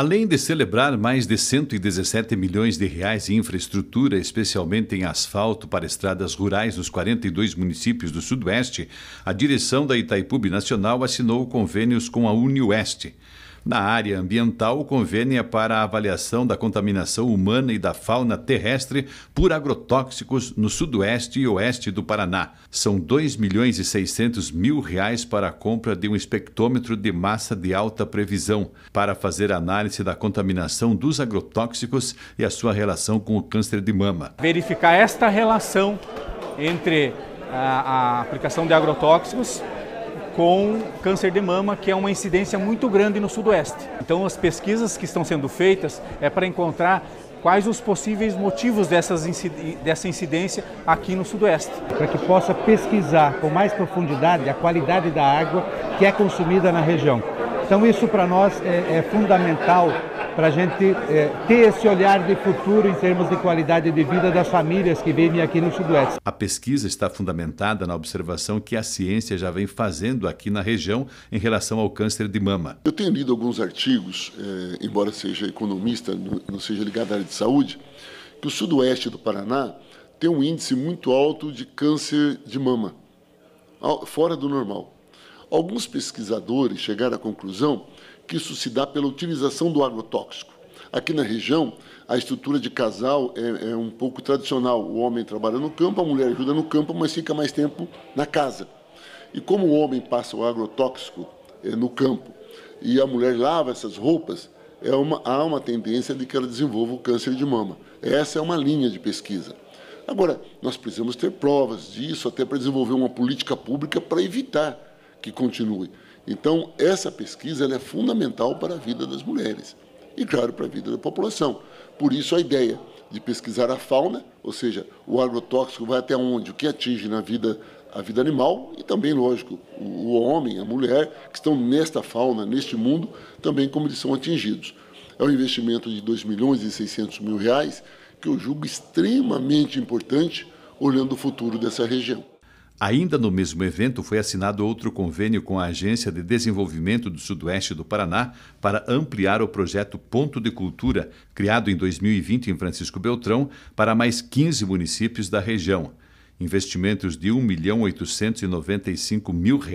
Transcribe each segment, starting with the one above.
Além de celebrar mais de 117 milhões de reais em infraestrutura, especialmente em asfalto para estradas rurais nos 42 municípios do Sudoeste, a direção da Itaipu Nacional assinou convênios com a Unioeste. Na área ambiental, o convênio é para a avaliação da contaminação humana e da fauna terrestre por agrotóxicos no sudoeste e oeste do Paraná. São 2 milhões e 600 mil reais para a compra de um espectrômetro de massa de alta previsão para fazer análise da contaminação dos agrotóxicos e a sua relação com o câncer de mama. Verificar esta relação entre a, a aplicação de agrotóxicos com câncer de mama, que é uma incidência muito grande no Sudoeste. Então, as pesquisas que estão sendo feitas é para encontrar quais os possíveis motivos dessas dessa incidência aqui no Sudoeste. Para que possa pesquisar com mais profundidade a qualidade da água que é consumida na região. Então isso para nós é, é fundamental para a gente é, ter esse olhar de futuro em termos de qualidade de vida das famílias que vivem aqui no Sudoeste. A pesquisa está fundamentada na observação que a ciência já vem fazendo aqui na região em relação ao câncer de mama. Eu tenho lido alguns artigos, é, embora seja economista, não seja ligado à área de saúde, que o Sudoeste do Paraná tem um índice muito alto de câncer de mama, fora do normal. Alguns pesquisadores chegaram à conclusão que isso se dá pela utilização do agrotóxico. Aqui na região, a estrutura de casal é, é, um pouco tradicional. O homem trabalha no campo, a mulher ajuda no campo, mas fica mais tempo na casa. E como o homem passa o agrotóxico é, no campo e a mulher lava essas roupas, é uma, há uma tendência de que ela desenvolva o câncer de mama. Essa é uma linha de pesquisa. Agora, nós precisamos ter provas disso até para desenvolver uma política pública para evitar que continue. Então, essa pesquisa é fundamental para a vida das mulheres e, claro, para a vida da população. Por isso, a ideia de pesquisar a fauna, ou seja, o agrotóxico vai até onde, o que atinge na vida a vida animal e também, lógico, o homem, a mulher, que estão nesta fauna, neste mundo, também como eles são atingidos. É um investimento de 2 milhões e 600 mil reais que eu julgo extremamente importante olhando o futuro dessa região. Ainda no mesmo evento, foi assinado outro convênio com a Agência de Desenvolvimento do Sudoeste do Paraná para ampliar o projeto Ponto de Cultura, criado em 2020 em Francisco Beltrão, para mais 15 municípios da região. Investimentos de R$ 1.895.000, R$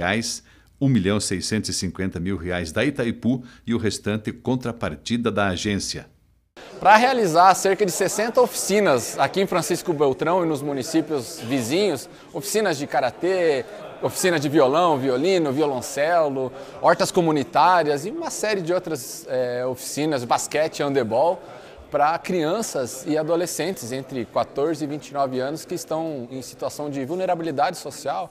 1.650.000 da Itaipu e o restante contrapartida da agência para realizar cerca de 60 oficinas aqui em Francisco Beltrão e nos municípios vizinhos, oficinas de karatê, oficinas de violão, violino, violoncelo, hortas comunitárias e uma série de outras é, oficinas, basquete, handebol, para crianças e adolescentes entre 14 e 29 anos que estão em situação de vulnerabilidade social.